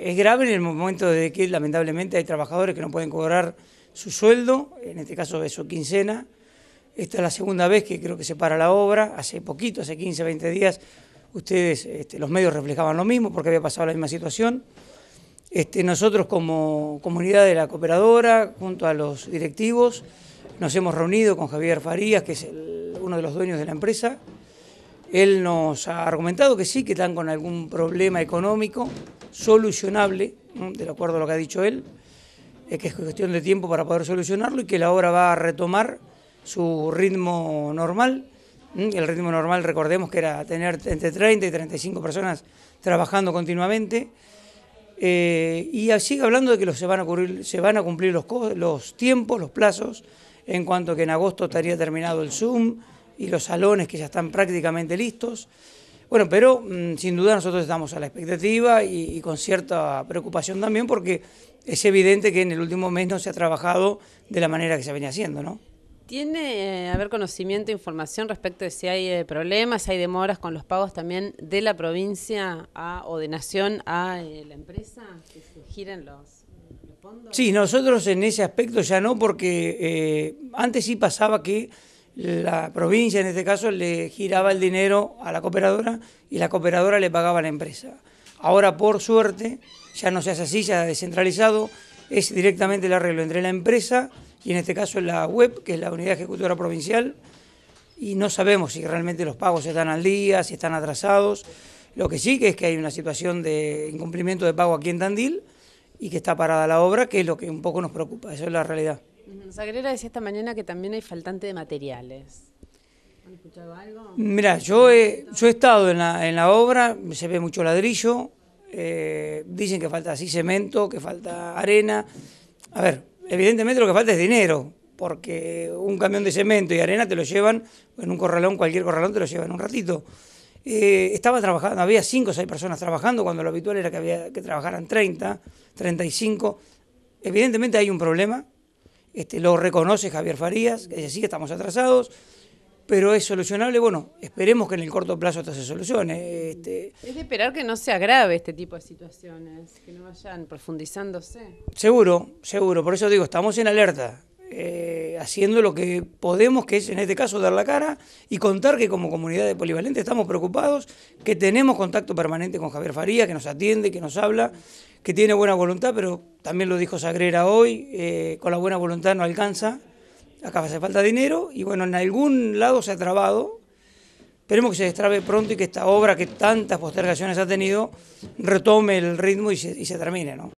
es grave en el momento de que lamentablemente hay trabajadores que no pueden cobrar su sueldo, en este caso de su quincena. Esta es la segunda vez que creo que se para la obra, hace poquito, hace 15, 20 días, ustedes, este, los medios reflejaban lo mismo porque había pasado la misma situación. Este, nosotros como comunidad de la cooperadora, junto a los directivos, nos hemos reunido con Javier Farías, que es uno de los dueños de la empresa. Él nos ha argumentado que sí, que están con algún problema económico, solucionable, de acuerdo a lo que ha dicho él, es que es cuestión de tiempo para poder solucionarlo y que la obra va a retomar su ritmo normal. El ritmo normal, recordemos que era tener entre 30 y 35 personas trabajando continuamente. Eh, y sigue hablando de que los, se, van a cumplir los, los tiempos, los plazos, en cuanto que en agosto estaría terminado el Zoom y los salones que ya están prácticamente listos. Bueno, pero mm, sin duda nosotros estamos a la expectativa y, con cierta preocupación también porque es evidente que en el último mes no se ha trabajado de la manera que se venía haciendo, ¿no? ¿Tiene eh, haber conocimiento, información respecto de si hay eh, problemas, hay demoras con los pagos también de la provincia o de nación a eh, la empresa que se los, fondos? Sí, nosotros en ese aspecto ya no, porque antes sí pasaba que la provincia, en este caso, le giraba el dinero a la cooperadora y la cooperadora le pagaba a la empresa. Ahora, por suerte, ya no se hace así, ya descentralizado, es directamente el arreglo entre la empresa y en este caso la web, que es la unidad ejecutora provincial, y no sabemos si realmente los pagos están al día, si están atrasados. Lo que sí que es que hay una situación de incumplimiento de pago aquí en Tandil y que está parada la obra, que es lo que un poco nos preocupa, eso es la realidad. Sagrera decía esta mañana que también hay faltante de materiales. ¿Han escuchado algo? Mira, yo he, yo he estado en la, obra, se ve mucho ladrillo, eh, dicen que falta así cemento, que falta arena. A ver, evidentemente lo que falta es dinero, porque un camión de cemento y arena te lo llevan en un corralón, cualquier corralón te lo llevan un ratito. Eh, estaba trabajando, había cinco o seis personas trabajando cuando lo habitual era que había que trabajaran 30, 35. Evidentemente hay un problema, este, lo reconoce Javier Farías, que decir que estamos atrasados, pero es solucionable. Bueno, esperemos que en el corto plazo esto se solucione. Este. Es de esperar que no se agrave este tipo de situaciones, que no vayan profundizándose. Seguro, seguro. Por eso digo, estamos en alerta. Eh, haciendo lo que podemos, que es en este caso dar la cara y contar que como comunidad de Polivalente estamos preocupados, que tenemos contacto permanente con Javier Faría, que nos atiende, que nos habla, que tiene buena voluntad, pero también lo dijo Sagrera hoy, eh, con la buena voluntad no alcanza, acá hace falta dinero y bueno, en algún lado se ha trabado. Esperemos que se destrabe pronto y que esta obra que tantas postergaciones ha tenido retome el ritmo y se, y se termine, ¿no?